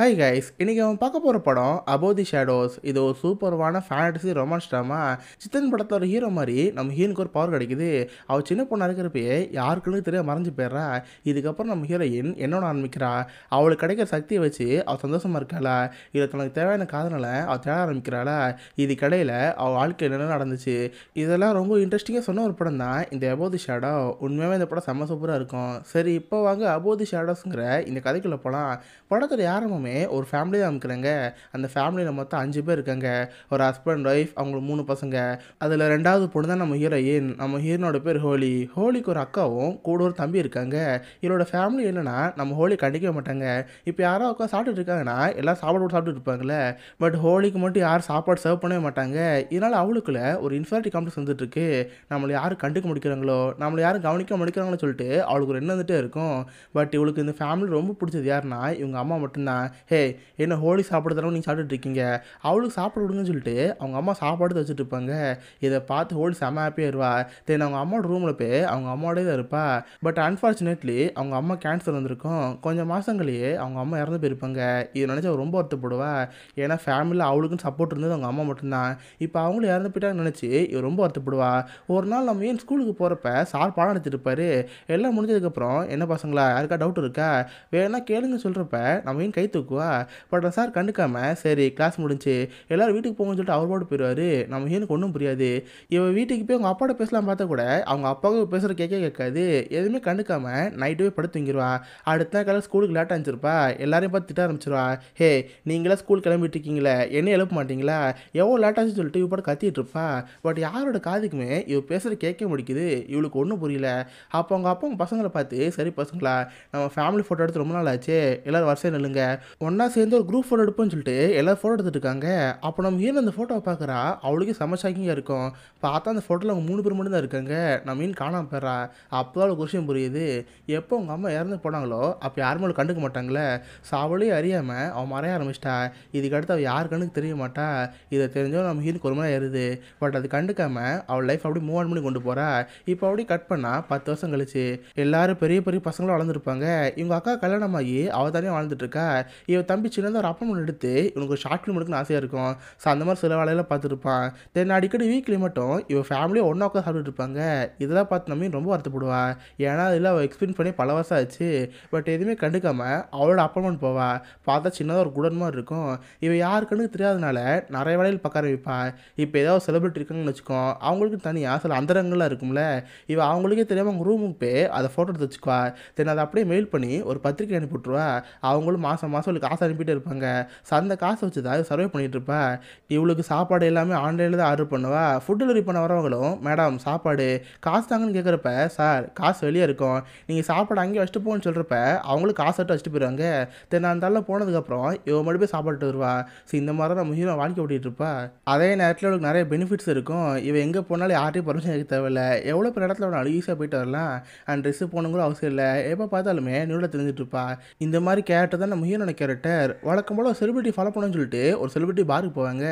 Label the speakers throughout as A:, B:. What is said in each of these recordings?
A: hi guys இன்றைக்கி அவன் பார்க்க போகிற படம் அபோதி ஷேடோஸ் இது ஒரு சூப்பர்வான ஃபேண்டசி ரொமான்ஸ் ட்ராமா சித்தன் படத்தோட ஹீரோ மாதிரி நம்ம ஹீரோனுக்கு ஒரு பவர் கிடைக்குது அவள் சின்ன பொண்ணாக இருக்கிறப்பயே யாருக்குன்னு தெரிய மறைஞ்சு போயிடுறா இதுக்கப்புறம் நம்ம ஹீரோயின் என்னோட ஆரம்பிக்கிறா அவளுக்கு கிடைக்கிற சக்தியை வச்சு அவள் சந்தோஷமாக இருக்காளா இதில் தனக்கு தேவையான காதனால அவள் தேட ஆரம்பிக்கிறாளா இது கடையில் அவள் வாழ்க்கை என்னென்ன நடந்துச்சு இதெல்லாம் ரொம்ப இன்ட்ரெஸ்டிங்காக சொன்ன ஒரு படம் தான் இந்த அபோதி ஷேடோ உண்மையாகவே இந்த படம் செம்ம சூப்பராக இருக்கும் சரி இப்போ வாங்க அபோதி ஷேடோஸுங்கிற இந்த கதைக்குள்ளே போகலாம் படத்தில் யாருமே எல்லாருமே ஒரு தான் அமைக்கிறாங்க அந்த ஃபேமிலியில் மொத்தம் அஞ்சு பேர் இருக்காங்க ஒரு ஹஸ்பண்ட் ஒய்ஃப் அவங்களுக்கு மூணு பசங்க அதில் ரெண்டாவது பொண்ணு தான் நம்ம ஹீரோயின் நம்ம ஹீரோனோட பேர் ஹோலி ஹோலிக்கு ஒரு அக்காவும் கூட ஒரு தம்பி இருக்காங்க இவரோட ஃபேமிலி என்னென்னா நம்ம ஹோலி கண்டிக்க மாட்டாங்க இப்போ யாரோ அக்கா சாப்பிட்டு இருக்காங்கன்னா எல்லாம் சாப்பாடு போட்டு சாப்பிட்டு இருப்பாங்களே பட் ஹோலிக்கு மட்டும் யாரும் சாப்பாடு சர்வ் பண்ணவே மாட்டாங்க இதனால் அவளுக்குள்ள ஒரு இன்ஃபெரிட்டி காம்ப்ளெக்ஸ் வந்துட்டுருக்கு நம்மளை யாரும் கண்டுக்க முடிக்கிறாங்களோ நம்மளை யாரும் கவனிக்க முடிக்கிறாங்களோ சொல்லிட்டு அவளுக்கு ஒரு எண்ணம் வந்துட்டே இருக்கும் பட் இவளுக்கு இந்த ஃபேமிலி ரொம்ப பிடிச்சது யாருன்னா இவங்க அம்மா மட்டும்தான் ஹே என்ன ஹோலி சாப்பிட தரவும் நீங்கள் சாப்பிட்டுட்டு இருக்கீங்க அவளுக்கு சாப்பிட விடுங்கன்னு சொல்லிட்டு அவங்க அம்மா சாப்பாடு வச்சுட்டு இருப்பாங்க இதை பார்த்து ஹோலி செம ஹாப்பியாக இருவா தென் அவங்க அம்மாவோட ரூமில் போய் அவங்க அம்மாவோடய தான் இருப்பா பட் அன்ஃபார்ச்சுனேட்லி அவங்க அம்மா கேன்சர் வந்திருக்கும் கொஞ்சம் மாதங்களையே அவங்க அம்மா இறந்து போயிருப்பாங்க இதை நினச்சி அவள் ரொம்ப வருத்தப்படுவா ஏன்னா ஃபேமிலியில் அவளுக்குன்னு சப்போர்ட் இருந்தது அவங்க அம்மா மட்டும்தான் இப்போ அவங்களும் இறந்து போயிட்டாங்கன்னு நினச்சி இவர் ரொம்ப வருத்தப்படுவா ஒரு நாள் நம்ம ஏன் ஸ்கூலுக்கு போகிறப்ப சார் பாடம் இருப்பார் எல்லாம் முடிஞ்சதுக்கப்புறம் என்ன பசங்களா யாருக்கா டவுட் இருக்கா வேணா கேளுங்க சொல்கிறப்ப நம்ம ஏன் கை தூக்குவா பட் சார் கண்டுக்காமல் சரி கிளாஸ் முடிஞ்சு எல்லோரும் வீட்டுக்கு போங்கன்னு சொல்லிட்டு அவர் பாட்டு போயிடுவார் நம்ம ஏனுக்கு ஒன்றும் புரியாது இவன் வீட்டுக்கு போய் அவங்க அப்பாட்ட பேசலாம் பார்த்தா கூட அவங்க அப்பாவுக்கு பேசுகிற கேட்க கேட்காது எதுவுமே கண்டுக்காமல் நைட்டு போய் படுத்து அடுத்த காலையில் ஸ்கூலுக்கு லேட் அனுப்பிச்சிருப்பா எல்லாரையும் பார்த்து திட்ட ஆரம்பிச்சிருவா ஹே நீங்களா ஸ்கூல் கிளம்பிட்டு இருக்கீங்களே என்ன எழுப்ப மாட்டீங்களா எவ்வளோ லேட்டாச்சு சொல்லிட்டு இவ பாட்டு கத்திட்டு இருப்பா பட் யாரோட காதுக்குமே இவ பேசுகிற கேட்க முடிக்குது இவளுக்கு ஒன்றும் புரியல அப்போ அவங்க அப்பா அவங்க பசங்களை பார்த்து சரி பசங்களா நம்ம ஃபேமிலி ஃபோட்டோ எடுத்து ரொம்ப நாள் ஆச்சு எல்லோரும் வரிசையை நில்லுங்க ஒன்றா சேர்ந்து ஒரு குரூப் ஃபோட்டோ எடுப்போம்னு சொல்லிட்டு எல்லோரும் ஃபோட்டோ எடுத்துகிட்டு இருக்காங்க அப்போ நம்ம ஹீரோ அந்த ஃபோட்டோவை பார்க்குறா அவளுக்கே சமசாக்கிங்காக இருக்கும் பார்த்தா அந்த ஃபோட்டோவில் அவங்க மூணு பேர் மட்டும் தான் இருக்காங்க நம்ம மீன் காணாமல் போயிடறா அப்போ அவ்வளோ அவளுக்கு விஷயம் புரியுது எப்போ உங்கள் அம்மா இறந்து போனாங்களோ அப்போ யாருமே அவளை கண்டுக்க மாட்டாங்களே சாவலையும் அறியாமல் அவன் மறைய ஆரம்பிச்சிட்டா இதுக்கடுத்து அவள் யார் கண்ணுக்கு தெரிய மாட்டா இதை தெரிஞ்சோ நம்ம ஹீரோக்கு ஒரு மாதிரி ஏறுது பட் அது கண்டுக்காமல் அவள் லைஃப் அப்படியே மூவ் ஆன் பண்ணி கொண்டு போகிறா இப்போ அப்படியே கட் பண்ணால் பத்து வருஷம் கழிச்சு எல்லாரும் பெரிய பெரிய பசங்களும் வளர்ந்துருப்பாங்க இவங்க அக்கா கல்யாணமாகி அவள் தானே வாழ்ந்துட்டுருக்கா இவன் தம்பி சின்னதாக ஒரு அப்பமன் எடுத்து இவனுக்கு ஷார்ட் ஃபிலிம் எடுக்கணும்னு ஆசையாக இருக்கும் ஸோ அந்த மாதிரி சில வேலையெல்லாம் பார்த்துருப்பான் தென் அடிக்கடி வீக்லி மட்டும் இவன் ஃபேமிலியை ஒன்றா உட்காந்து சாப்பிட்டுட்டு இருப்பாங்க இதெல்லாம் பார்த்து ரொம்ப வருத்தப்படுவா ஏன்னா அதில் அவள் எக்ஸ்பீரியன்ஸ் பண்ணி பல வருஷம் ஆச்சு பட் எதுவுமே கண்டுக்காமல் அவளோட அப்பமன் போவா பார்த்தா சின்னதாக ஒரு குடன் மாதிரி இருக்கும் இவன் யார் கண்ணுக்கு தெரியாதனால நிறைய வேலையில் பார்க்க ஆரம்பிப்பா இப்போ ஏதாவது செலிபிரிட்டி இருக்காங்கன்னு வச்சுக்கோ அவங்களுக்கு தனியாக சில அந்தரங்கள்லாம் இருக்கும்ல இவன் அவங்களுக்கே தெரியாமல் அவங்க ரூமுக்கு போய் அதை ஃபோட்டோ எடுத்து வச்சுக்குவா தென் அதை அப்படியே மெயில் பண்ணி ஒரு பத்திரிக்கை அனுப்பிவிட்ருவா அவங்களும் மாதம் மாதம் ஹவுஸ்ஹோல்டு காசு அனுப்பிட்டு இருப்பாங்க ஸோ அந்த காசை வச்சு தான் சர்வே பண்ணிகிட்டு இருப்பா இவளுக்கு சாப்பாடு எல்லாமே ஆன்லைனில் தான் ஆர்டர் பண்ணுவா ஃபுட் டெலிவரி பண்ண வரவங்களும் மேடம் சாப்பாடு காசு தாங்கன்னு கேட்குறப்ப சார் காசு வெளியே இருக்கும் நீங்கள் சாப்பாடு அங்கேயே வச்சுட்டு போகணும்னு சொல்கிறப்ப அவங்களும் காசு மட்டும் வச்சுட்டு போயிடுவாங்க தென்னாந்தால போனதுக்கப்புறம் இவன் மட்டும் போய் சாப்பாடு வருவா ஸோ இந்த மாதிரி தான் நம்ம வாழ்க்கை ஓட்டிகிட்டு இருப்பா அதே நேரத்தில் அவளுக்கு நிறைய பெனிஃபிட்ஸ் இருக்கும் இவன் எங்கே போனாலும் யார்ட்டையும் பர்மிஷன் எடுக்க தேவையில்ல எவ்வளோ பேர் இடத்துல அவனால் ஈஸியாக போயிட்டு வரலாம் அண்ட் ட்ரெஸ்ஸு போகணுங்கிற அவசியம் இல்லை எப்போ பார்த்தாலுமே நூலில் தெரிஞ்சிட்ருப்பா இந்த மாதிரி கேரக்டர் தான் நம்ம ஹீரோனோட கேரக்டர் வழக்கம் போல் செலிபிரிட்டி ஃபாலோ பண்ணுன்னு சொல்லிட்டு ஒரு செலிபிரிட்டி பாருக்கு போவாங்க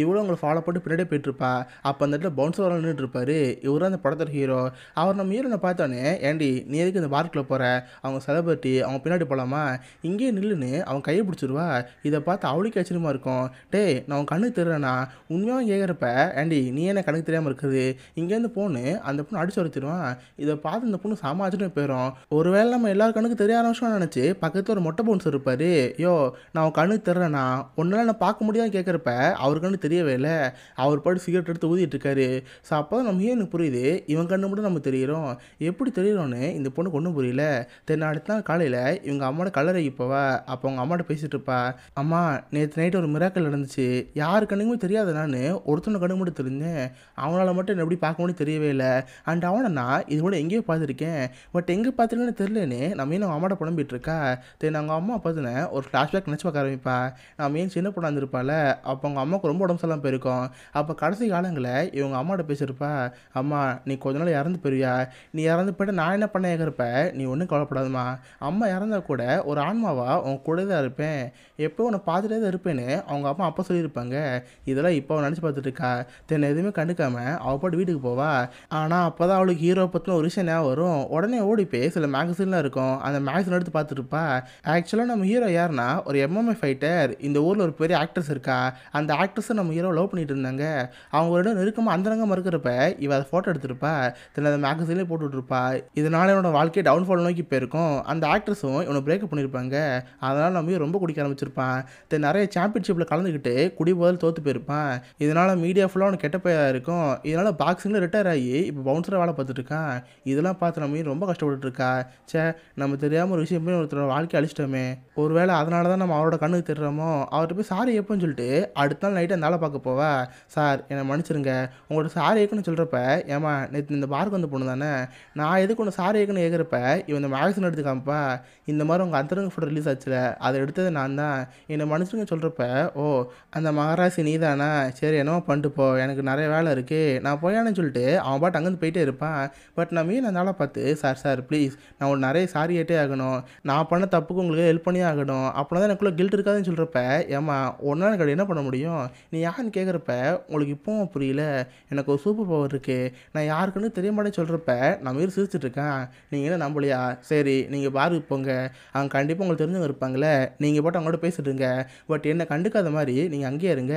A: இவ்வளோ உங்களை ஃபாலோ பண்ணி பின்னாடியே போயிட்டுருப்பா அப்போ அந்த இடத்துல பவுன்ஸ் வர நின்றுருப்பாரு இவரும் அந்த படத்தோட ஹீரோ அவர் நம்ம ஹீரோனை பார்த்தோன்னே ஏண்டி நீ எதுக்கு இந்த பார்க்கில் போகிற அவங்க செலிபிரிட்டி அவங்க பின்னாடி போகலாமா இங்கேயே நில்லுன்னு அவன் கையை பிடிச்சிருவா இதை பார்த்து அவளுக்கு ஆச்சரியமாக இருக்கும் டே நான் உன் கண்ணுக்கு தெரியலண்ணா உண்மையாக கேட்குறப்ப ஏண்டி நீ என்ன கணக்கு தெரியாமல் இருக்குது இங்கேருந்து பொண்ணு அந்த பொண்ணு அடிச்சு உரைத்திடுவான் இதை பார்த்து இந்த பொண்ணு சாமாச்சுன்னு போயிடும் ஒருவேளை நம்ம எல்லாருக்கும் கண்ணுக்கு தெரிய ஆரம்பிச்சோம்னு நினச்சி பக்கத்தில் ஒரு மொட்டை பவுன்ஸ் இருப்பார் யோ நான் அவன் கண்ணு தர்றேண்ணா ஒன்றால் நான் பார்க்க முடியாது கேட்குறப்ப அவர் கண்ணு தெரியவே இல்லை அவர் பாட்டு சிகரெட் எடுத்து ஊதிட்டு இருக்காரு ஸோ அப்போ தான் நம்ம எனக்கு புரியுது இவன் கண்ணு மட்டும் நம்ம தெரியிறோம் எப்படி தெரியிறோன்னு இந்த பொண்ணுக்கு ஒன்றும் புரியல தென் அடுத்த நாள் காலையில் இவங்க அம்மாவோட கலரை போவா அப்போ அவங்க அம்மாட்ட பேசிகிட்டு இருப்பா அம்மா நேற்று நைட்டு ஒரு மிராக்கல் நடந்துச்சு யார் கண்ணுக்குமே தெரியாது நான் ஒருத்தனை கண்ணு மட்டும் தெரிஞ்சேன் அவனால் மட்டும் என்ன எப்படி பார்க்க முடியும் தெரியவே இல்லை அண்ட் அவனை நான் இது கூட எங்கேயோ பார்த்துருக்கேன் பட் எங்கே பார்த்துருக்கேன்னு தெரியலன்னு நம்ம ஏன் அவன் அம்மாட்ட புலம்பிகிட்டு இருக்கா தென் அவங்க அம்மா பார்த்துனேன் ஒரு ஃப்ளாஷ்பேக் நினச்சி பார்க்க ஆரம்பிப்பா நான் மீன் சின்ன பொண்ணாக இருந்திருப்பால அப்போ அவங்க அம்மாவுக்கு ரொம்ப உடம்பு சரியாக போயிருக்கோம் அப்போ கடைசி காலங்களில் இவங்க அம்மாட்ட பேசியிருப்பா அம்மா நீ கொஞ்ச நாள் இறந்து போயிருவியா நீ இறந்து போய்ட்டு நான் என்ன பண்ண ஏகிறப்ப நீ ஒன்றும் கவலைப்படாதுமா அம்மா இறந்தால் கூட ஒரு ஆன்மாவாக உன் கூட தான் இருப்பேன் எப்போ உன்னை பார்த்துட்டே தான் இருப்பேன்னு அவங்க அம்மா அப்பா சொல்லியிருப்பாங்க இதெல்லாம் இப்போ அவன் நினச்சி பார்த்துட்டு இருக்கா தென்னை எதுவுமே கண்டுக்காமல் அவள் பாட்டு வீட்டுக்கு போவா ஆனால் அப்போ தான் அவளுக்கு ஹீரோ பற்றின ஒரு விஷயம் ஞாபகம் வரும் உடனே ஓடி போய் சில மேகசின்லாம் இருக்கும் அந்த மேகசின் எடுத்து இருப்பா ஆக்சுவலாக நம்ம ஹீரோ யார் யாருன்னா ஒரு எம்எம்ஏ ஃபைட்டர் இந்த ஊரில் ஒரு பெரிய ஆக்ட்ரஸ் இருக்கா அந்த ஆக்ட்ரஸை நம்ம ஹீரோ லவ் பண்ணிட்டு இருந்தாங்க அவங்க ஒரு இடம் நெருக்கமாக அந்தரங்கமாக இருக்கிறப்ப இவ அதை ஃபோட்டோ எடுத்திருப்பா தன்னை அதை மேகசின்லேயே போட்டுட்ருப்பா இதனால் இவனோட வாழ்க்கை டவுன்ஃபால் நோக்கி போயிருக்கும் அந்த ஆக்ட்ரஸும் இவனை பிரேக்கப் பண்ணியிருப்பாங்க அதனால் நம்ம ரொம்ப குடிக்க ஆரம்பிச்சிருப்பான் தென் நிறைய சாம்பியன்ஷிப்பில் கலந்துக்கிட்டு குடி போதில் தோற்று போயிருப்பான் இதனால் மீடியா ஃபுல்லாக அவனுக்கு கெட்ட பெயராக இருக்கும் இதனால் பாக்ஸிங்கில் ரிட்டையர் ஆகி இப்போ பவுன்சராக வேலை பார்த்துட்டு இதெல்லாம் பார்த்து நம்ம ரொம்ப கஷ்டப்பட்டுருக்கா சே நம்ம தெரியாமல் ஒரு விஷயம் போய் ஒருத்தரோட வாழ்க்கை அழிச்சிட்டோமே ஒருவேளை ஒருவேளை அதனால தான் நம்ம அவரோட கண்ணுக்கு தெரிகிறோமோ அவர்கிட்ட போய் சாரி எப்போன்னு சொல்லிட்டு அடுத்த நாள் நைட்டு அந்த பார்க்க போவா சார் என்னை மன்னிச்சிருங்க உங்களோட சாரி ஏற்கனவே சொல்கிறப்ப ஏமா நேற்று இந்த பார்க்கு வந்து பொண்ணு தானே நான் எதுக்கு ஒன்று சாரி ஏற்கனவே கேட்குறப்ப இவன் இந்த மேக்சின் எடுத்துக்காமப்பா இந்த மாதிரி உங்கள் அந்தரங்க ஃபோட்டோ ரிலீஸ் ஆச்சுல அதை எடுத்தது நான் தான் என்னை மன்னிச்சிருங்க சொல்கிறப்ப ஓ அந்த மகாராசி நீ தானே சரி என்னவோ பண்ணிட்டு போ எனக்கு நிறைய வேலை இருக்குது நான் போயானு சொல்லிட்டு அவன் பாட்டு அங்கேருந்து போயிட்டே இருப்பான் பட் நான் மீன் அந்த பார்த்து சார் சார் ப்ளீஸ் நான் உங்களுக்கு நிறைய சாரி கேட்டே ஆகணும் நான் பண்ண தப்புக்கு உங்களுக்கு ஹெல்ப் பண்ணியே ஆகணும் முடியும் தான் எனக்குள்ளே கில்ட் இருக்காதுன்னு சொல்கிறப்ப ஏமா ஒன்றா எனக்கு என்ன பண்ண முடியும் நீ யாருன்னு கேட்குறப்ப உங்களுக்கு இப்போவும் புரியல எனக்கு ஒரு சூப்பர் பவர் இருக்குது நான் யாருக்குன்னு தெரிய மாட்டேன்னு சொல்கிறப்ப நான் மாரி சிரிச்சிட்ருக்கேன் நீங்கள் என்ன நம்பலையா சரி நீங்கள் பாருக்கு போங்க அவங்க கண்டிப்பாக உங்களுக்கு தெரிஞ்சவங்க இருப்பாங்களே நீங்கள் போட்டு கூட பேசிட்டுருங்க பட் என்னை கண்டுக்காத மாதிரி நீங்கள் அங்கேயே இருங்க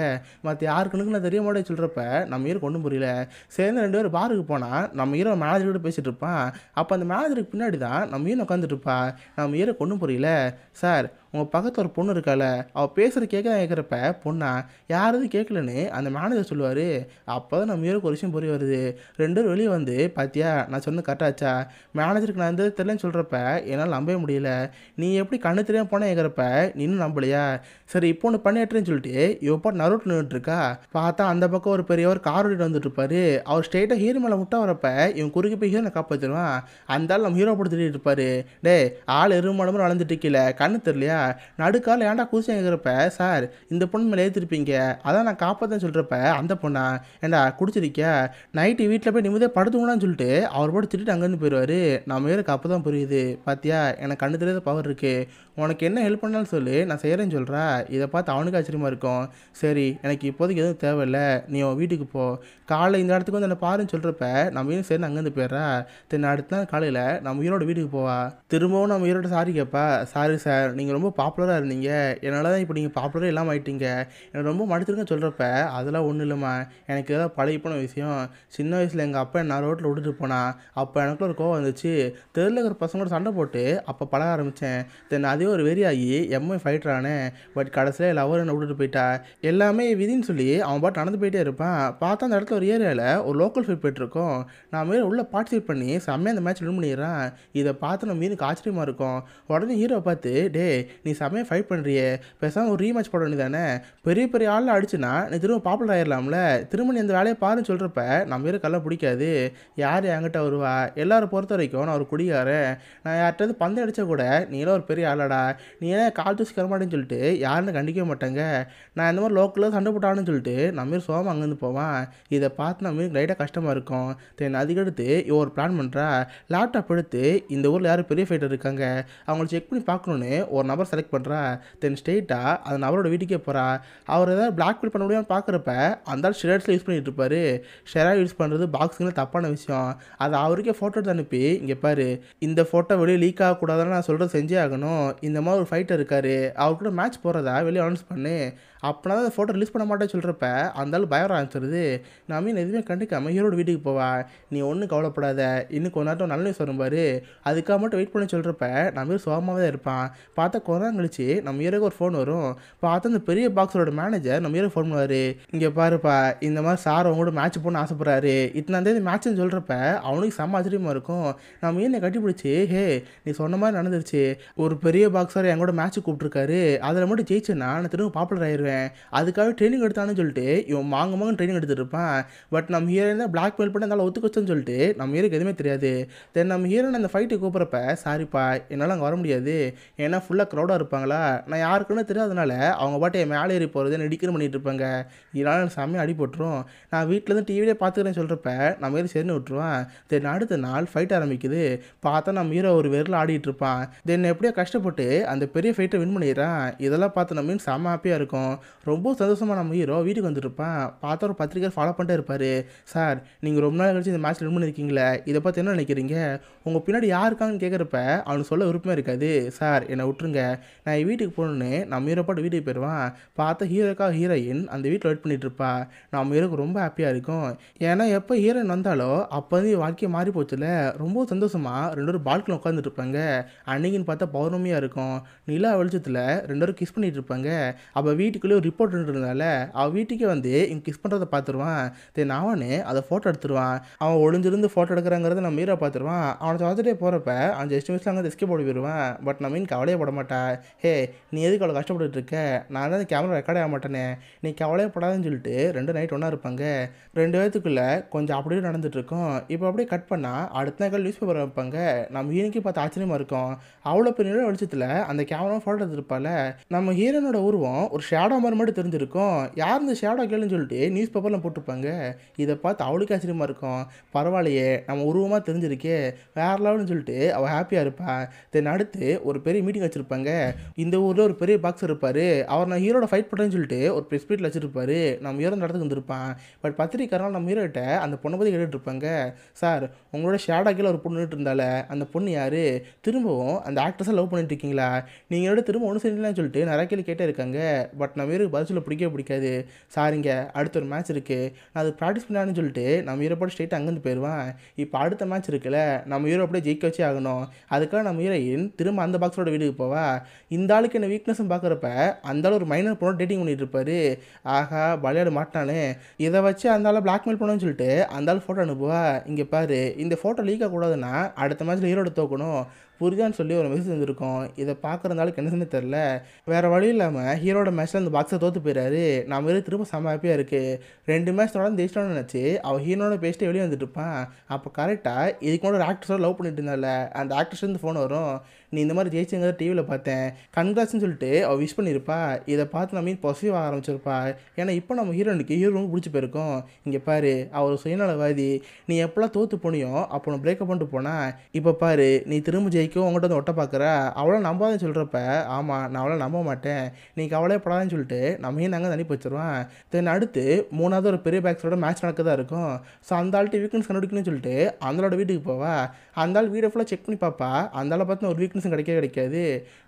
A: மற்ற யாருக்குன்னு நான் தெரிய மாட்டேன்னு சொல்கிறப்ப நம்ம ஈருக்கு கொண்டு புரியல சேர்ந்து ரெண்டு பேரும் பாருக்கு போனால் நம்ம ஈரோ மேனேஜர் பேசிகிட்டு இருப்பான் அப்போ அந்த மேனேஜருக்கு பின்னாடி தான் நம்ம ஈரன் உட்காந்துட்டு இருப்பா நம்ம ஈரோ கொண்டு புரியல சார் உங்கள் பக்கத்தில் ஒரு பொண்ணு இருக்கால அவள் பேசுகிற கேட்க கேட்குறப்ப பொண்ணா யாரும் கேட்கலன்னு அந்த மேனேஜர் சொல்லுவார் அப்போ தான் நம்ம ஒரு விஷயம் புரிய வருது ரெண்டு பேரும் வெளியே வந்து பார்த்தியா நான் சொன்ன கரெக்டாச்சா மேனேஜருக்கு நான் இருந்தது தெரிலன்னு சொல்கிறப்ப என்னால் நம்பவே முடியல நீ எப்படி கண்ணு தெரியாமல் போனால் கேட்குறப்ப இன்னும் நம்பலையா சரி இப்போ ஒன்று பண்ணிட்டுறேன்னு சொல்லிட்டு இவப்பாட்டு நரோட்டு நின்றுட்டுருக்கா பார்த்தா அந்த பக்கம் ஒரு பெரியவர் கார் ஓடிட்டு வந்துட்டுருப்பார் அவர் ஸ்ட்ரெயிட்டாக ஹீரோ மேலே விட்டா வரப்ப இவன் குறுக்கி போய் ஹீரோனை காப்பாற்றிடுவான் அந்த ஆள் நம்ம ஹீரோ போட்டு திட்டிட்டு இருப்பாரு டே ஆள் எருமானமும் வளர்ந்துட்டு கீழே கண்ணு தெரியலையா நடுக்கால் ஏன்டா கூசி கேட்குறப்ப சார் இந்த பொண்ணு மேலே ஏற்றிருப்பீங்க அதான் நான் காப்பாற்றேன்னு சொல்கிறப்ப அந்த பொண்ணா ஏண்டா குடிச்சிருக்க நைட்டு வீட்டில் போய் நிம்மதியாக படுத்துக்கணும்னு சொல்லிட்டு அவர் போட்டு திட்டு அங்கேருந்து போயிடுவார் நம்ம மேலே அப்போ தான் புரியுது பாத்தியா எனக்கு கண்ணு தெரியாத பவர் இருக்குது உனக்கு என்ன ஹெல்ப் பண்ணாலும் சொல்லு நான் செய்கிறேன்னு சொல்கிறேன் இதை பார்த்து அவனுக்கு ஆச்சரியமாக இருக்கும் சரி எனக்கு இப்போதைக்கு எதுவும் தேவையில்லை நீ உன் வீட்டுக்கு போ காலை இந்த இடத்துக்கு வந்து என்னை பாருன்னு சொல்கிறப்ப நம்ம வீடு சேர்ந்து அங்கேருந்து போயிடுறா தென் அடுத்த நாள் காலையில் நம்ம உயிரோட வீட்டுக்கு போவா திரும்பவும் நம்ம உயிரோட சாரி கேட்பா சாரி சார் நீங்கள் ரொம்ப பாப்புலராக இருந்தீங்க என்னால் தான் இப்போ நீங்கள் பாப்புலரே இல்லாமல் ஆயிட்டீங்க எனக்கு ரொம்ப மடுத்துருக்குன்னு சொல்கிறப்ப அதெல்லாம் ஒன்றும் இல்லைம்மா எனக்கு ஏதாவது பழைய போன விஷயம் சின்ன வயசில் எங்கள் அப்பா நான் ரோட்டில் விட்டுட்டு போனா அப்போ எனக்குள்ள ஒரு கோவம் வந்துச்சு தெருவில் இருக்கிற பசங்களோட சண்டை போட்டு அப்போ பழக ஆரம்பித்தேன் தென் அது அதே ஒரு வெறியாகி ஆகி எம்ஐ ஃபைட்ரானே பட் கடைசியில் லவர் என்ன விட்டுட்டு போயிட்டா எல்லாமே விதின்னு சொல்லி அவன் பாட்டு நடந்து போயிட்டே இருப்பான் பார்த்தா அந்த இடத்துல ஒரு ஏரியாவில் ஒரு லோக்கல் ஃபைட் போயிட்டுருக்கோம் நான் மாரி உள்ளே பார்ட்டிசிபேட் பண்ணி செம்மையாக அந்த மேட்ச் வின் பண்ணிடுறேன் இதை பார்த்து நம்ம மீனுக்கு ஆச்சரியமாக இருக்கும் உடனே ஹீரோவை பார்த்து டே நீ செம்மையாக ஃபைட் பண்ணுறியே பேசாமல் ஒரு ரீமேட்ச் போட வேண்டியதானே பெரிய பெரிய ஆளில் அடிச்சுன்னா நீ திரும்ப பாப்புலர் ஆகிடலாம்ல திரும்ப நீ இந்த வேலையை பாருன்னு சொல்கிறப்ப நம்ம வீர கல்ல பிடிக்காது யார் என்கிட்ட வருவா எல்லாரும் பொறுத்த வரைக்கும் நான் ஒரு குடிகாரன் நான் யார்கிட்ட பந்து அடித்த கூட நீலாம் ஒரு பெரிய ஆளாடா போடா நீ ஏன் கால் தூசி கரமாட்டேன்னு சொல்லிட்டு யாருன்னு கண்டிக்க மாட்டேங்க நான் இந்த மாதிரி லோக்கலில் சண்டை போட்டான்னு சொல்லிட்டு நம்ம சோமா அங்கேருந்து போவான் இதை பார்த்து நம்ம லைட்டாக கஷ்டமாக இருக்கும் தென் அதுக்கடுத்து ஒரு பிளான் பண்ணுறா லேப்டாப் எடுத்து இந்த ஊரில் யாரும் பெரிய ஃபைட்டர் இருக்காங்க அவங்கள செக் பண்ணி பார்க்கணுன்னு ஒரு நபர் செலக்ட் பண்ணுறா தென் ஸ்ட்ரெயிட்டாக அந்த நபரோட வீட்டுக்கே போகிறா அவர் ஏதாவது பில் பண்ண முடியாமல் பார்க்குறப்ப அந்த ஆள் யூஸ் பண்ணிகிட்டு இருப்பார் ஷெரா யூஸ் பண்ணுறது பாக்ஸிங்கில் தப்பான விஷயம் அதை அவருக்கே ஃபோட்டோ எடுத்து அனுப்பி இங்கே பாரு இந்த ஃபோட்டோ வெளியே லீக் ஆகக்கூடாதுன்னு நான் சொல்கிறது செஞ்சே ஆகணும் இந்த மாதிரி ஒரு ஃபைட்டர் இருக்கார் அவர் கூட மேட்ச் போகிறதா வெளியே அனௌன்ஸ் பண்ணு அப்படின்னா தான் ஃபோட்டோ ரிலீஸ் பண்ண மாட்டேன்னு சொல்கிறப்ப அந்தாலும் பயம் ஆரம்பிச்சிருது நான் மீன் எதுவுமே கண்டுக்காமல் ஹீரோட வீட்டுக்கு போவா நீ ஒன்றும் கவலைப்படாத இன்னும் கொஞ்ச நேரம் நல்ல நியூஸ் வரும் பாரு அதுக்காக மட்டும் வெயிட் பண்ண சொல்கிறப்ப நான் மீன் சோகமாக தான் இருப்பான் பார்த்தா கொஞ்ச நேரம் கழிச்சு நம்ம ஹீரோக்கு ஒரு ஃபோன் வரும் பார்த்தா அந்த பெரிய பாக்ஸோட மேனேஜர் நம்ம ஹீரோ ஃபோன் பண்ணுவார் இங்கே பாருப்பா இந்த மாதிரி சார் கூட மேட்ச் போகணும்னு ஆசைப்பட்றாரு தேதி மேட்ச்னு சொல்கிறப்ப அவனுக்கு செம்ம ஆச்சரியமாக இருக்கும் நம்ம ஏன் கட்டிப்பிடிச்சி ஹே நீ சொன்ன மாதிரி நடந்துருச்சு ஒரு பெரிய பாக்ஸர் என் கூட மேட்ச் கூப்பிட்டுருக்காரு அதில் மட்டும் ஜெயிச்சேன்னா நான் திரும்ப பாப்புலர் ஆயிடுவேன் அதுக்காக ட்ரைனிங் எடுத்தான்னு சொல்லிட்டு இவன் மாங்க மாங்க ட்ரைனிங் எடுத்துகிட்டு இருப்பான் பட் நம்ம ஹீரோ பிளாக் மெயில் பண்ணி அதனால் ஒத்துக்கொச்சுன்னு சொல்லிட்டு நம்ம ஹீரோக்கு எதுவுமே தெரியாது தென் நம்ம ஹீரோனை அந்த ஃபைட்டு கூப்பிட்றப்ப சாரிப்பா என்னால் அங்கே வர முடியாது ஏன்னா ஃபுல்லாக க்ரௌடாக இருப்பாங்களா நான் யாருக்குன்னு தெரியாதனால அவங்க பாட்டு என் மேலே ஏறி போகிறது என்ன பண்ணிகிட்டு இருப்பாங்க இதனால் செம்மையாக அடி போட்டுரும் நான் வீட்டில் இருந்து டிவிலே பார்த்துக்கிறேன்னு சொல்கிறப்ப நம்ம ஏறி சேர்ந்து விட்டுருவான் தென் அடுத்த நாள் ஃபைட் ஆரம்பிக்குது பார்த்தா நம்ம ஹீரோ ஒரு வெரில் ஆடிட்டு இருப்பான் தென் எப்படியோ கஷ்டப்பட்டு அந்த பெரிய ஃபைட்டை வின் பண்ணிடுறான் இதெல்லாம் பார்த்து நம்ம செம ஹாப்பியாக இருக்கும் ரொம்ப சந்தோஷமாக நம்ம ஹீரோ வீட்டுக்கு வந்துட்டுருப்பான் பார்த்தா ஒரு பத்திரிக்கை ஃபாலோ பண்ணிட்டே இருப்பார் சார் நீங்கள் ரொம்ப நாள் கழிச்சு இந்த மேட்ச் வின் பண்ணியிருக்கீங்களே இதை பற்றி என்ன நினைக்கிறீங்க உங்கள் பின்னாடி யாருக்காங்கன்னு கேட்குறப்ப அவனுக்கு சொல்ல விருப்பமே இருக்காது சார் என்னை விட்டுருங்க நான் என் வீட்டுக்கு போகணுன்னு நம்ம ஹீரோ பாட்டு வீட்டுக்கு போயிடுவான் பார்த்தா ஹீரோக்கா ஹீரோயின் அந்த வீட்டில் வெயிட் பண்ணிட்டு இருப்பா நம்ம ஹீரோக்கு ரொம்ப ஹாப்பியாக இருக்கும் ஏன்னா எப்போ ஹீரோயின் வந்தாலோ அப்போ வந்து வாழ்க்கையை மாறி போச்சுல ரொம்ப சந்தோஷமாக ரெண்டு பேரும் பால்கனில் உட்காந்துட்டு இருப்பாங்க அன்னைக்குன்னு பார்த்தா பௌர்ணமியாக இருக்கும் நிலா வெளிச்சத்தில் ரெண்டு பேரும் கிஸ் பண்ணிட்டு இருப்பாங்க அப்போ வீட்டுக்குள்ளே சொல்லி ஒரு ரிப்போர்ட் இருந்ததுனால அவன் வீட்டுக்கே வந்து இங்கே கிஸ் பண்ணுறதை பார்த்துருவான் தென் அவனே அதை ஃபோட்டோ எடுத்துருவான் அவன் ஒளிஞ்சிருந்து ஃபோட்டோ எடுக்கிறாங்கிறத நம்ம மீரா பார்த்துருவான் அவனை பார்த்துட்டே போகிறப்ப அவன் ஜெஸ்ட் மிஸ்ல அங்கே ரிஸ்கே போட்டு போயிடுவான் பட் நான் மீன் கவலையே போட மாட்டேன் ஹே நீ எதுக்கு அவ்வளோ கஷ்டப்பட்டு இருக்க நான் தான் கேமரா ரெக்கார்ட் ஆக மாட்டேனே நீ கவலையே போடாதுன்னு சொல்லிட்டு ரெண்டு நைட் ஒன்றா இருப்பாங்க ரெண்டு வயதுக்குள்ளே கொஞ்சம் அப்படியே நடந்துட்டுருக்கோம் இப்போ அப்படியே கட் பண்ணால் அடுத்த நாள் நியூஸ் பேப்பர் வைப்பாங்க நம்ம ஹீரோக்கு பார்த்து ஆச்சரியமாக இருக்கும் அவ்வளோ பெரிய வெளிச்சத்தில் அந்த கேமரா ஃபோட்டோ எடுத்துருப்பால நம்ம ஹீரோனோட உருவம் ஒரு ஷேடோ ஷேடோ மாதிரி மட்டும் தெரிஞ்சிருக்கும் யார் இந்த ஷேடோ கேளுன்னு சொல்லிட்டு நியூஸ் பேப்பரில் போட்டிருப்பாங்க இதை பார்த்து அவளுக்கு ஆச்சரியமாக இருக்கும் பரவாயில்லையே நம்ம உருவமாக தெரிஞ்சிருக்கே வேற லெவல்னு சொல்லிட்டு அவள் ஹாப்பியாக இருப்பாள் தென் அடுத்து ஒரு பெரிய மீட்டிங் வச்சுருப்பாங்க இந்த ஊரில் ஒரு பெரிய பாக்ஸ் இருப்பார் அவர் நான் ஹீரோட ஃபைட் பண்ணுறேன்னு சொல்லிட்டு ஒரு ஸ்பீட்டில் மீட்டில் நம்ம ஹீரோ நடத்துக்கு இடத்துக்கு வந்திருப்பான் பட் பத்திரிக்கைனால நம்ம ஹீரோகிட்ட அந்த பொண்ணை பற்றி கேட்டுட்டு இருப்பாங்க சார் உங்களோட ஷேடோ கீழே ஒரு பொண்ணு இருந்தால அந்த பொண்ணு யார் திரும்பவும் அந்த ஆக்ட்ரஸாக லவ் பண்ணிட்டு இருக்கீங்களா நீங்கள் திரும்ப ஒன்று செஞ்சீங்களான்னு சொல்லிட்டு நிறைய கேள்வி கேட்டே இருக்காங்க பட் இருக்கு பதில் சொல்ல பிடிக்கவே பிடிக்காது சாரிங்க அடுத்த ஒரு மேட்ச் இருக்குது நான் அது ப்ராக்டிஸ் பண்ணான்னு சொல்லிட்டு நம்ம ஈரோட ஸ்ட்ரெயிட் அங்கேருந்து போயிடுவேன் இப்போ அடுத்த மேட்ச் இருக்குல்ல நம்ம ஹீரோ அப்படியே ஜெயிக்க வச்சே ஆகணும் அதுக்காக நம்ம ஹீரோயின் திரும்ப அந்த பாக்ஸோட வீட்டுக்கு போவா இந்த ஆளுக்கு என்ன வீக்னஸ்னு பார்க்குறப்ப அந்த ஒரு மைனர் பொண்ணு டேட்டிங் பண்ணிட்டு இருப்பாரு ஆகா விளையாட மாட்டானே இதை வச்சு அந்த ஆள் பிளாக்மெயில் பண்ணணும்னு சொல்லிட்டு அந்த ஆள் ஃபோட்டோ அனுப்புவா இங்கே பாரு இந்த ஃபோட்டோ லீக் ஆகக்கூடாதுன்னா அடுத்த மேட்ச்சில் ஹீரோட தோக்கணும் புரியான்னு சொல்லி ஒரு மெசேஜ் வந்திருக்கோம் இதை பார்க்குறதுனால கண்டிஷனே தெரில வேறு வழி இல்லாமல் ஹீரோட மேட்ச்சில் அந்த பாக்ஸை தோற்று போயிடாரு நான் வெறும் திரும்ப செம ஹாப்பியாக இருக்குது ரெண்டு மேட்ச் தொடர்ந்து ஜெயிச்சிட்டோம்னு நினச்சி அவள் ஹீரோட பேசிட்டு வெளியே வந்துட்டு இருப்பான் அப்போ கரெக்டாக இதுக்கு முன்னாடி ஒரு ஆக்ட்ரஸோட லவ் பண்ணிட்டு இருந்தால அந்த ஆக்ட்ரஸ் வந்து ஃபோன் வரும் நீ இந்த மாதிரி ஜெயிச்சுங்க டிவியில் பார்த்தேன் கன்கிராஸ்ன்னு சொல்லிட்டு அவள் விஷ் பண்ணியிருப்பா இதை பார்த்து நம்ம பொசிவ் ஆக ஆரம்பிச்சிருப்பா ஏன்னா இப்போ நம்ம ஹீரோனுக்கு ஹீரோ பிடிச்சி போயிருக்கோம் இங்கே பாரு அவர் சுயநலவாதி நீ எப்போல்லாம் தோற்று போனியோ அப்போ நான் பிரேக்கப் பண்ணிட்டு போனால் இப்போ பாரு நீ திரும்ப ஜெயிக்கும் உங்கள்கிட்ட வந்து ஒட்ட பார்க்குற அவ்வளோ நம்பாதே சொல்கிறப்ப ஆமாம் நான் அவ்வளோ நம்ப மாட்டேன் நீ படாதேன்னு சொல்லிட்டு நம்மையும் நாங்கள் தண்ணி போச்சிருவான் தென் அடுத்து மூணாவது ஒரு பெரிய பேக்ஸோட மேட்ச் நடக்கதான் இருக்கும் ஸோ அந்த ஆள்கிட்ட வீக்னஸ் கண்டுபிடிக்கணும்னு சொல்லிட்டு அந்தளோட வீட்டுக்கு போவா அந்த ஆள் வீடியோ ஃபுல்லாக செக் பண்ணி பார்ப்பா அந்த ஆள் பார்த்து ஒரு வீக்னஸ் பெர்மிஷன் கிடைக்கவே கிடைக்காது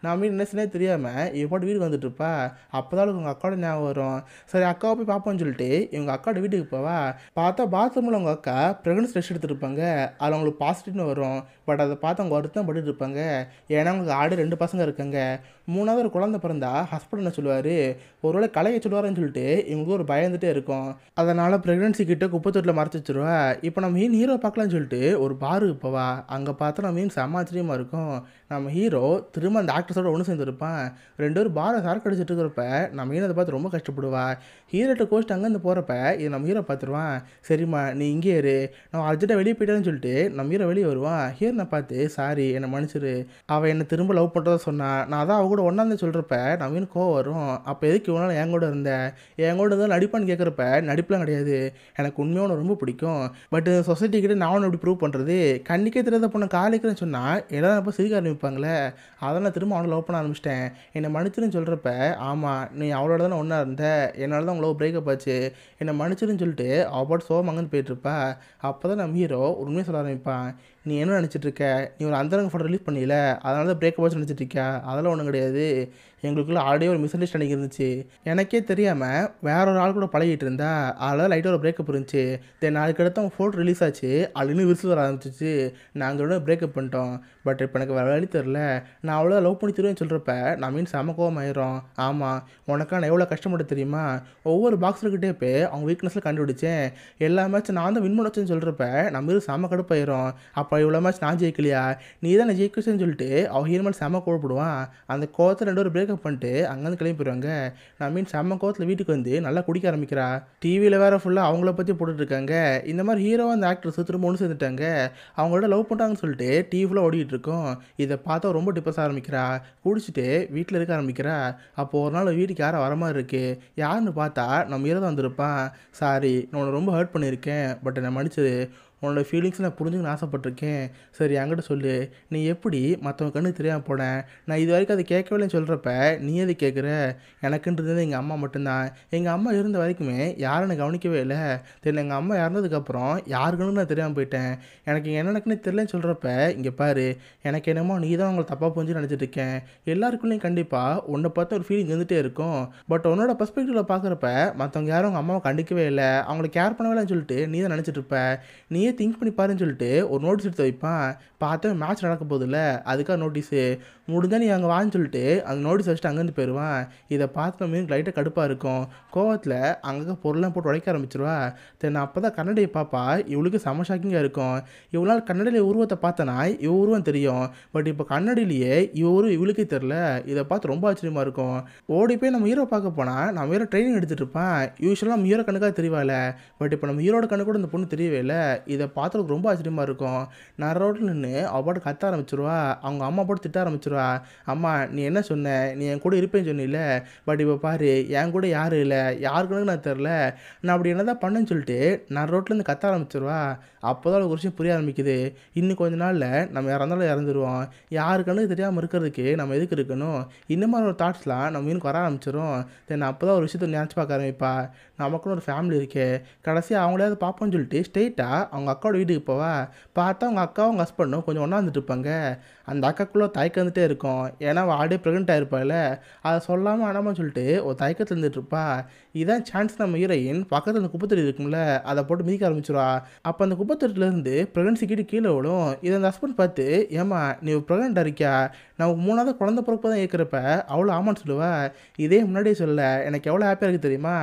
A: நான் மீன் என்ன சொன்னே தெரியாமல் இவன் பாட்டு வீட்டுக்கு வந்துட்டுருப்பா அப்போ தான் உங்கள் அக்காவோட ஞாபகம் வரும் சரி அக்காவை போய் பார்ப்போம்னு சொல்லிட்டு இவங்க அக்காவோட வீட்டுக்கு போவா பார்த்தா பாத்ரூமில் உங்கள் அக்கா ப்ரெக்னன்ஸ் ரெஸ்ட் எடுத்துருப்பாங்க அதில் அவங்களுக்கு பாசிட்டிவ்னு வரும் பட் அதை பார்த்து அவங்க ஒருத்தான் பட்டுட்டு இருப்பாங்க ஏன்னா அவங்களுக்கு ஆடு ரெண்டு பசங்க இருக்காங்க மூணாவது குழந்தை பிறந்தா ஹஸ்பண்ட் என்ன சொல்லுவார் ஒருவேளை கலையை சொல்லுவாருன்னு சொல்லிட்டு இவங்க ஒரு பயந்துகிட்டே இருக்கும் அதனால் ப்ரெக்னென்சி கிட்ட குப்பைத்தொட்டில் மறைச்சி வச்சுருவா இப்போ நம்ம மீன் ஹீரோ பார்க்கலான்னு சொல்லிட்டு ஒரு பாருக்கு போவா அங்கே பார்த்தா நம்ம மீன் சமாச்சரியமாக இருக்கும் நம்ம ஹீரோ திரும்ப அந்த ஆக்ட்ரஸோட ஒன்று சேர்ந்துருப்பான் ரெண்டு பேரும் பாரை சரக்கு அடிச்சுட்டு இருக்கிறப்ப நம்ம மீன் அதை பார்த்து ரொம்ப கஷ்டப்படுவா ஹீரோட்ட கோஸ்ட்டு அங்கேருந்து போகிறப்ப இது நம்ம ஹீரோ பார்த்துருவான் சரிம்மா நீ இங்கே இரு நான் அர்ஜென்ட்டாக வெளியே போயிட்டேன்னு சொல்லிட்டு நம்ம ஹீரோ வெளியே வருவான் ஹீரோனை பார்த்து சாரி என்னை மன்னிச்சிரு அவள் என்னை திரும்ப லவ் பண்ணுறதா சொன்னான் நான் அதான் அவங்க கூட ஒன்றாந்து சொல்கிறப்ப நவீன் கோவம் வரும் அப்போ எதுக்கு இவனால் என் கூட இருந்தேன் என் கூட இருந்தால் நடிப்பான்னு கேட்குறப்ப நடிப்புலாம் கிடையாது எனக்கு உண்மையாக உனக்கு ரொம்ப பிடிக்கும் பட் கிட்டே நான் எப்படி ப்ரூவ் பண்ணுறது கண்ணிக்கே தெரியாத பொண்ணை காலிக்கிறேன்னு சொன்னால் எல்லாரும் அப்போ சிரிக்க ஆரம்பிப்பாங்களே அதெல்லாம் திரும்ப அவனை லவ் பண்ண ஆரம்பிச்சிட்டேன் என்னை மன்னிச்சிருன்னு சொல்கிறப்ப ஆமாம் நீ அவளோட தானே ஒன்றா இருந்த என்னால் தான் உங்களோட பிரேக்கப் ஆச்சு என்னை மன்னிச்சிருன்னு சொல்லிட்டு அவள் பாட்டு சோகமாங்கன்னு போயிட்டுருப்பா அப்போ தான் நம்ம ஹீரோ உண்மையை சொல்ல ஆரம்பிப்பான் நீ என்ன நினச்சிட்ருக்க நீ ஒரு அந்தரங்க ஃபோட்டோ ரிலீஸ் பண்ணியில அதனால தான் பிரேக்கப் ஆச்சு நினச்சிட்ருக்கியா அதெல்லாம் ஒன்றும் கிடையாது எங்களுக்குள்ளே ஆல்ரெடி ஒரு மிஸ் அண்டர்ஸ்டாண்டிங் இருந்துச்சு எனக்கே தெரியாமல் வேற ஒரு ஆள் கூட பழகிட்டு இருந்தா அதில் லைட்டாக ஒரு பிரேக்கப் இருந்துச்சு தென் நாளைக்கு அடுத்து அவங்க ஃபோட்டோ ரிலீஸ் ஆச்சு அதுலேருந்து விரிசல் வர ஆரம்பிச்சிச்சு நாங்களோட பிரேக்கப் பண்ணிட்டோம் பட் இப்போ எனக்கு வேறு வழி தெரில நான் அவ்வளோ லவ் பண்ணி தருவேன் சொல்கிறப்ப நான் மீன் செம ஆயிரும் ஆமாம் உனக்கா நான் எவ்வளோ கஷ்டப்பட்டு தெரியுமா ஒவ்வொரு பாக்ஸர்கிட்டே போய் அவங்க வீக்னஸில் கண்டுபிடிச்சேன் எல்லா மேட்ச் நான் தான் வின் பண்ண வச்சேன்னு சொல்கிறப்ப நம்ம செம கடுப்பாயிரும் அப்போ இவ்வளோ மேட்ச் நான் ஜெயிக்கலையா நீ தான் நான் ஜெயிக்கச்சேன்னு சொல்லிட்டு அவன் ஹீரோமன் செம கோவப்படுவான் அந்த கோவத்தில் ரெண்டு ஒரு பிரேக்கப் பண்ணிட்டு அங்கேருந்து கிளம்பி போயிடுவாங்க நான் மீன் செம்ம கோவத்தில் வீட்டுக்கு வந்து நல்லா குடிக்க ஆரம்பிக்கிறா டிவியில் வேறு ஃபுல்லாக அவங்கள பற்றி போட்டுட்ருக்காங்க இந்த மாதிரி ஹீரோ அந்த ஆக்டர் திரும்ப ஒன்று சேர்ந்துட்டாங்க அவங்களோட லவ் பண்ணுறாங்கன்னு சொல்லிட்டு டிவியில் ஓடிக்கிட்டு இருக்கோம் இதை பார்த்தா ரொம்ப டிப்ரெஸ் ஆரம்பிக்கிறா குடிச்சிட்டு வீட்டில் இருக்க ஆரம்பிக்கிறா அப்போ ஒரு நாள் வீட்டுக்கு யாரும் வர மாதிரி இருக்குது யாருன்னு பார்த்தா நம்ம ஹீரோ தான் வந்திருப்பான் சாரி நான் உன்னை ரொம்ப ஹர்ட் பண்ணியிருக்கேன் பட் என்னை மன்னிச்சது உன்னோட ஃபீலிங்ஸ் நான் புரிஞ்சுக்கணும்னு ஆசைப்பட்டிருக்கேன் சரி என்கிட்ட சொல்லு நீ எப்படி மற்றவங்க கண்ணுக்கு தெரியாமல் போனேன் நான் இது வரைக்கும் அதை கேட்கவில்லைன்னு சொல்கிறப்ப நீ அதை கேட்குற எனக்குன்றது எங்கள் அம்மா மட்டும்தான் எங்கள் அம்மா இருந்த வரைக்குமே யாரும் என்னை கவனிக்கவே இல்லை தென் எங்கள் அம்மா இறந்ததுக்கப்புறம் யாருக்குன்னு நான் தெரியாமல் போயிட்டேன் எனக்கு என்ன நடக்குன்னு தெரியலன்னு சொல்கிறப்ப இங்கே பாரு எனக்கு என்னமோ நீ தான் உங்களை தப்பாக புரிஞ்சு நினச்சிட்டு இருக்கேன் எல்லாருக்குள்ளேயும் கண்டிப்பாக உன்னை பார்த்து ஒரு ஃபீலிங் இருந்துகிட்டே இருக்கும் பட் உன்னோட பர்ஸ்பெக்டிவில் பார்க்குறப்ப மற்றவங்க யாரும் உங்கள் அம்மாவை கண்டிக்கவே இல்லை அவங்களை கேர் பண்ணவே இல்லைன்னு சொல்லிட்டு நீ தான் நினச்சிட்டு இருப்ப நீயே திங்க் பண்ணி பாருன்னு சொல்லிட்டு ஒரு நோட்டீஸ் எடுத்து வைப்பேன் பார்த்தா மேட்ச் நடக்க போதில்ல அதுக்காக நோட்டீஸு முடிஞ்சால் நீ அங்கே வான்னு சொல்லிட்டு அந்த நோட்டீஸ் வச்சுட்டு அங்கேருந்து போயிடுவான் இதை பார்த்தோம் மீன் லைட்டாக கடுப்பாக இருக்கும் கோவத்தில் அங்கே பொருள்லாம் போட்டு உடைக்க ஆரம்பிச்சிருவா தென் அப்போ தான் கன்னடையை பார்ப்பா இவளுக்கு சம ஷாக்கிங்காக இருக்கும் இவளால் கன்னடையில் உருவத்தை பார்த்தனா இவ உருவம் தெரியும் பட் இப்போ கண்ணடியிலேயே இவ இவளுக்கே தெரில இதை பார்த்து ரொம்ப ஆச்சரியமாக இருக்கும் ஓடி போய் நம்ம ஹீரோ பார்க்க போனால் நான் ஹீரோ ட்ரைனிங் எடுத்துகிட்டு இருப்பான் யூஸ்வலாக நம்ம ஹீரோ கணக்காக தெரியவாயில்ல பட் இப்போ நம்ம ஹீரோட கணக்கு கூட இந்த பொண்ணு தெரியவே இல்லை இதை பார்த்தவங்களுக்கு ரொம்ப ஆச்சரியமாக இருக்கும் நான் ரோட்டில் நின்று அவள் கத்த ஆரம்பிச்சிருவா அவங்க அம்மா போட்டு திட்ட ஆரம்பிச்சிருவா அம்மா நீ என்ன சொன்ன நீ என் கூட இருப்பேன்னு சொன்னில பட் இப்போ பாரு என் கூட யாரும் இல்லை யாருக்குன்னு நான் தெரில நான் அப்படி என்ன தான் பண்ணேன்னு சொல்லிட்டு நான் ரோட்லேருந்து கத்த ஆரம்பிச்சிருவா அப்போ தான் ஒரு விஷயம் புரிய ஆரம்பிக்குது இன்னும் கொஞ்ச நாளில் நம்ம இறந்தாலும் இறந்துருவோம் யாருக்கானது தெரியாமல் இருக்கிறதுக்கு நம்ம எதுக்கு இருக்கணும் இந்த மாதிரி ஒரு தாட்ஸ்லாம் நம்ம இன்னும் வர ஆரம்பிச்சிடும் தென் அப்போ தான் ஒரு விஷயத்தை நினச்சி பார்க்க ஆரம்பிப்பா நமக்குன்னு ஒரு ஃபேமிலி இருக்கே கடைசியாக அவங்களையாவது பார்ப்போம்னு சொல்லிட்டு ஸ்ட்ரெயிட்டாக அவங்க அக்காவோட வீட்டுக்கு போவா பார்த்தா அவங்க அக்காவும் அவங்க ஹஸ்பண்டும் கொஞ்சம் ஒன்றா வந்துட்டு இருப்பாங்க அந்த அக்காக்குள்ளே வந்துட்டே இருக்கும் ஏன்னா அவள் ஆடே ப்ரெக்னென்ட் ஆகிருப்பாள் அதை சொல்லாமல் ஆனாமல் சொல்லிட்டு ஒரு தயக்கத்தில் இருந்துட்டுருப்பா இதான் சான்ஸ் நம்ம ஹீரோயின் பக்கத்தில் அந்த குப்பத்தடி இருக்கும்ல அதை போட்டு மீக்க ஆரம்பிச்சிடுவா அப்போ அந்த குப்பை முப்பத்தெட்டுலேருந்து ப்ரெக்னன்சி கிட்ட கீழே விடும் இதை அந்த ஹஸ்பண்ட் பார்த்து ஏமா நீ ப்ரெக்னெண்ட்டாக இருக்கியா நான் மூணாவது குழந்த பிறப்பு தான் இருக்கிறப்ப அவ்வளோ ஆமான்னு சொல்லுவா இதே முன்னாடியே சொல்ல எனக்கு எவ்வளோ ஹாப்பியாக இருக்குது தெரியுமா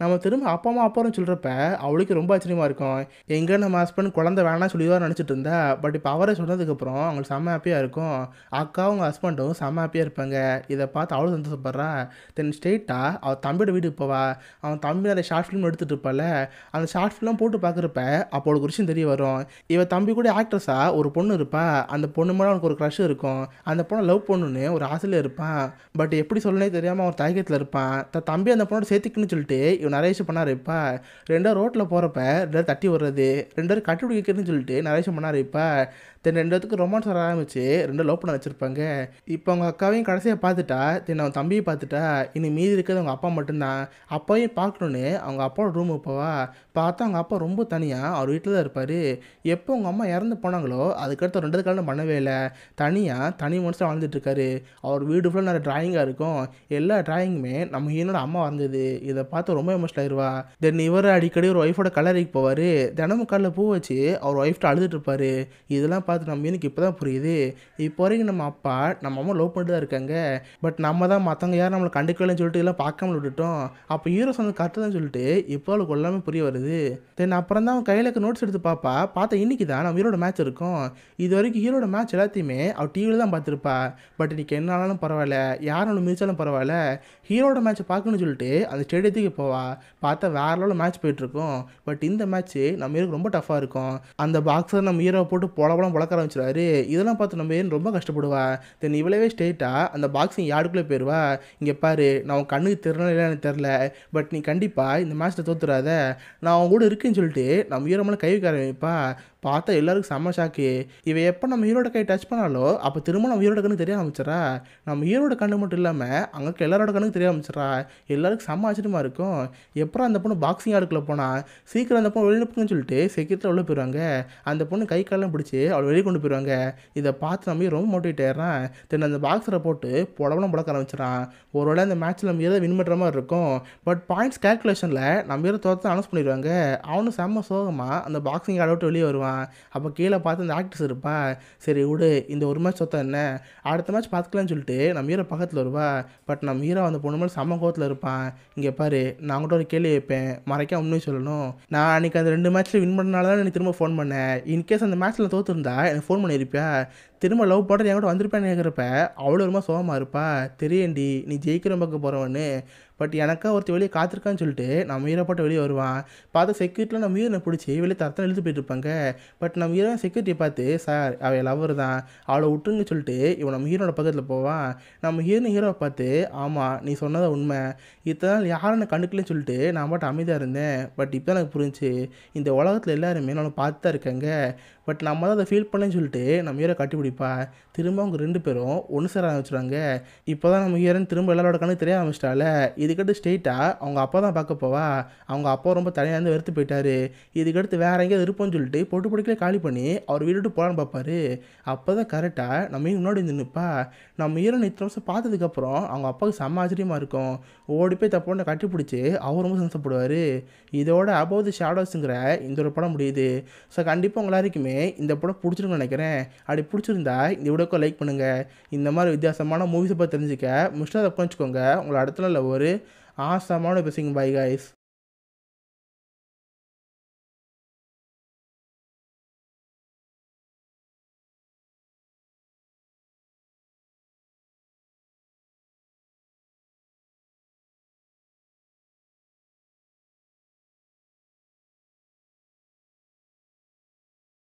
A: நம்ம திரும்ப அப்பா அம்மா அப்பாரும் சொல்கிறப்ப அவளுக்கு ரொம்ப ஆச்சரியமாக இருக்கும் எங்கே நம்ம ஹஸ்பண்ட் குழந்த வேணாம் சொல்லி நினச்சிட்டு இருந்தா பட் இப்போ அவரே சொன்னதுக்கப்புறம் அவங்களுக்கு செம்ம ஹாப்பியாக இருக்கும் அக்காவும் உங்கள் ஹஸ்பண்டும் செம்ம ஹாப்பியாக இருப்பாங்க இதை பார்த்து அவ்வளோ சந்தோஷப்படுறா தென் ஸ்டேட்டாக அவள் தம்பியோட வீட்டுக்கு போவா அவன் தம்பி நிறைய ஷார்ட் ஃபிலிம் எடுத்துகிட்டு இருப்பால அந்த ஷார்ட் ஃபிலிம் போட்டு பார்க்குறப்ப அப்போ ஒரு விஷயம் தெரியும் தெரிய வரும் இவன் தம்பி கூட ஆக்ட்ரஸாக ஒரு பொண்ணு இருப்பான் அந்த பொண்ணு மேலே அவனுக்கு ஒரு க்ரஷ் இருக்கும் அந்த பொண்ணை லவ் பொண்ணுன்னு ஒரு ஆசையில் இருப்பான் பட் எப்படி சொல்லனே தெரியாமல் அவன் தயக்கத்தில் இருப்பான் த தம்பி அந்த பொண்ணோட சேர்த்துக்குன்னு சொல்லிட்டு இவன் விஷயம் பண்ணார் இப்போ ரெண்டாவது ரோட்டில் போகிறப்ப ரெண்டாவது தட்டி விடுறது ரெண்டாவது கட்டுப்பிடிக்கிறதுன்னு சொல்லிட்டு விஷயம் பண்ணார் இப்போ தென் ரெண்டுத்துக்கு ரொமான்ஸ் வர ஆரம்பிச்சு ரெண்டு லவ் பண்ண வச்சுருப்பாங்க இப்போ அவங்க அக்காவையும் கடைசியாக பார்த்துட்டா தென் அவன் தம்பியை பார்த்துட்டா இனி மீதி இருக்கிறது அவங்க அப்பா மட்டும்தான் அப்பாவையும் பார்க்கணுன்னு அவங்க அப்பாவோட ரூமுக்கு போவா பார்த்தா அவங்க அப்பா ரொம்ப தனியாக அவர் வீட்டில் தான் இருப்பார் எப்போ உங்கள் அம்மா இறந்து போனாங்களோ அதுக்கடுத்து ரெண்டு காலம் பண்ணவே இல்லை தனியாக தனி மனுஷன் வாழ்ந்துட்டுருக்காரு அவர் வீடு ஃபுல்லாக நிறைய ட்ராயிங்காக இருக்கும் எல்லா ட்ராயிங்குமே நம்ம என்னோட அம்மா வந்தது இதை பார்த்து ரொம்ப எமோஷனல் ஆயிடுவா தென் இவர் அடிக்கடி ஒரு ஒய்ஃபோட கலரிக்கு போவார் தினமும் காலில் பூ வச்சு அவர் ஒய்ஃப்ட்டு அழுதுட்டு இருப்பார் இதெல்லாம் பார்த்து நம்ம எனக்கு இப்போ தான் புரியுது இப்போ வரைக்கும் நம்ம அப்பா நம்ம அம்மா லவ் பண்ணிட்டு தான் இருக்காங்க பட் நம்ம தான் மற்றவங்க யாரும் நம்மளை கண்டுக்கலன்னு சொல்லிட்டு எல்லாம் பார்க்காம விட்டுட்டோம் அப்போ ஹீரோ வந்து கரெக்டாக தான் சொல்லிட்டு இப்போ அவளுக்கு எல்லாமே புரிய வருது தென் அப்புறம் தான் அவன் கையில் இருக்க நோட்ஸ் எடுத்து பார்ப்பா பார்த்தா இன்னைக்கு தான் நம்ம ஹீரோட மேட்ச் இருக்கும் இது வரைக்கும் ஹீரோட மேட்ச் எல்லாத்தையுமே அவள் டிவியில் தான் பார்த்துருப்பா பட் இன்னைக்கு என்ன ஆனாலும் பரவாயில்ல யார் நம்மளை மிதிச்சாலும் பரவாயில்ல ஹீரோட மேட்ச்சை பார்க்கணும்னு சொல்லிட்டு அந்த ஸ்டேடியத்துக்கு போவா பார்த்தா வேற லெவலில் மேட்ச் போயிட்டுருக்கோம் பட் இந்த மேட்ச்சு நம்ம ஹீரோக்கு ரொம்ப டஃப்பாக இருக்கும் அந்த பாக்ஸர் நம்ம ஹீரோவை போட்டு பொலபலம் வளர்க்க ஆரம்பிச்சிடுவாரு இதெல்லாம் பார்த்து நம்ம ஏன் ரொம்ப கஷ்டப்படுவா தென் இவ்வளவே ஸ்டேட்டாக அந்த பாக்ஸிங் யார்டுக்குள்ளே போயிடுவா இங்கே பாரு நான் உன் கண்ணுக்கு தெரில எனக்கு தெரில பட் நீ கண்டிப்பாக இந்த மேட்ச்சில் தோத்துறாத நான் அவன் கூட இருக்கேன்னு சொல்லிட்டு நம்ம ஹீரோ மேலே கை ஆரம்பிப்பா பார்த்தா எல்லாருக்கும் செம்ம ஷாக்கு இவன் எப்போ நம்ம ஹீரோட கை டச் பண்ணாலோ அப்போ திரும்ப நம்ம ஹீரோட கண்ணு தெரிய ஆரம்பிச்சிடா நம்ம ஹீரோட கண்ணு மட்டும் இல்லாமல் அங்கே எல்லாரோட கண்ணுக்கு தெரிய ஆரம்பிச்சிடா எல்லாருக்கும் செம்ம ஆச்சரியமாக இருக்கும் எப்போ அந்த பொண்ணு பாக்ஸிங் ஆடுக்குள்ளே போனால் சீக்கிரம் அந்த பொண்ணு வெளியே சொல்லிட்டு சீக்கிரத்தில் உள்ளே போயிடுவாங்க அந்த பொண்ணு கை காலெல்லாம் பிடிச்சி அவள் வெளியே கொண்டு போயிடுவாங்க இதை பார்த்து நம்பி ரொம்ப மோட்டிவேட் ஆயிடுறான் தென் அந்த பாக்ஸரை போட்டு புடவலாம் புழக்க ஆரம்பிச்சிடான் வேளை அந்த மேட்ச்சில் நம்ம ஏதாவது வின் பண்ணுற மாதிரி இருக்கும் பட் பாயிண்ட்ஸ் கேல்குலேஷனில் நம்ம ஏதாவது தோற்று அனௌன்ஸ் பண்ணிடுவாங்க அவனும் செம்ம சோகமாக அந்த பாக்ஸிங் விட்டு வெளியே வருவான் அப்போ கீழே பார்த்து அந்த ஆக்டர்ஸ் இருப்பா சரி விடு இந்த ஒரு மேட்ச் சொத்தம் என்ன அடுத்த மேட்ச் பார்த்துக்கலான்னு சொல்லிட்டு நம்ம ஹீரோ பக்கத்தில் வருவா பட் நம்ம ஹீரோ அந்த பொண்ணு மேலே செம்ம கோவத்தில் இருப்பான் இங்கே பாரு நான் கூட ஒரு கேள்வி வைப்பேன் மறைக்க உண்மையும் சொல்லணும் நான் அன்றைக்கி அந்த ரெண்டு மேட்ச்சில் வின் பண்ணனால தான் எனக்கு திரும்ப ஃபோன் பண்ணேன் இன்கேஸ் அந்த மேட்ச்சில் தோற்றுருந்தா ஃபோன் பண்ணியிருப்பியா திரும்ப லவ் பண்ணுறது என் கூட வந்திருப்பேன்னு கேட்குறப்ப அவ்வளோ ரொம்ப சோகமாக இருப்பா தெரியண்டி நீ ஜெயிக்கிற பக்கம் போகிறவன்னு பட் எனக்கா ஒருத்தர் வெளியே காத்திருக்கான்னு சொல்லிட்டு நான் போட்டு வெளியே வருவான் பார்த்து செக்யூரிட்டியில் நம்ம உயிரை பிடிச்சி வெளியே தரத்தான் எழுதி போயிட்டு இருப்பாங்க பட் நம்ம உயிரை செக்யூரிட்டி பார்த்து சார் அவள் லவர் தான் அவளை விட்டுன்னு சொல்லிட்டு இவன் நம்ம ஹீரோட பக்கத்தில் போவான் நம்ம ஹீரோனு ஹீரோவை பார்த்து ஆமாம் நீ சொன்னதை உண்மை இத்தனை யாரும் கண்டுக்கலன்னு சொல்லிட்டு நான் பாட்டு அமைதியாக இருந்தேன் பட் இப்போ எனக்கு புரிஞ்சு இந்த உலகத்தில் எல்லாருமே நம்மளை பார்த்து தான் இருக்காங்க பட் நம்ம தான் அதை ஃபீல் பண்ணேன்னு சொல்லிட்டு நம்ம ஹீரோ கட்டிப்பிடி முடிப்பாள் திரும்ப அவங்க ரெண்டு பேரும் ஒன்று சேர ஆரம்பிச்சிடுவாங்க இப்போ தான் நம்ம ஹீரோன் திரும்ப எல்லாரோட கண்ணு தெரிய ஆரம்பிச்சிட்டால இதுக்கடுத்து ஸ்ட்ரெயிட்டாக அவங்க அப்பா தான் பார்க்க போவா அவங்க அப்பா ரொம்ப தனியாக இருந்து வெறுத்து போயிட்டாரு இதுக்கடுத்து வேற எங்கேயாவது இருப்போம்னு சொல்லிட்டு பொட்டு பிடிக்கலே காலி பண்ணி அவர் வீடு போகலான்னு பார்ப்பாரு அப்போ தான் கரெக்டாக நம்ம முன்னாடி இருந்து நிற்பா நம்ம ஹீரோன் இத்தனை வருஷம் பார்த்ததுக்கப்புறம் அவங்க அப்பாவுக்கு செம்ம ஆச்சரியமாக இருக்கும் ஓடி போய் தப்போன்னு கட்டி பிடிச்சி அவர் ரொம்ப சந்தோஷப்படுவார் இதோட அபவ் தி ஷேடோஸுங்கிற இந்த ஒரு படம் முடியுது ஸோ கண்டிப்பாக உங்களாருக்குமே இந்த படம் பிடிச்சிருக்குன்னு நினைக்கிறேன் அப்படி பிடிச்சிருந்து பிடிச்சிருந்தா இந்த வீடியோக்கு லைக் பண்ணுங்கள் இந்த மாதிரி வித்தியாசமான மூவிஸை பற்றி தெரிஞ்சுக்க மிஸ்டர் அக்கௌண்ட் வச்சுக்கோங்க உங்களை அடுத்த நாளில் ஒரு ஆசமான பேசிங்க பாய் காய்ஸ்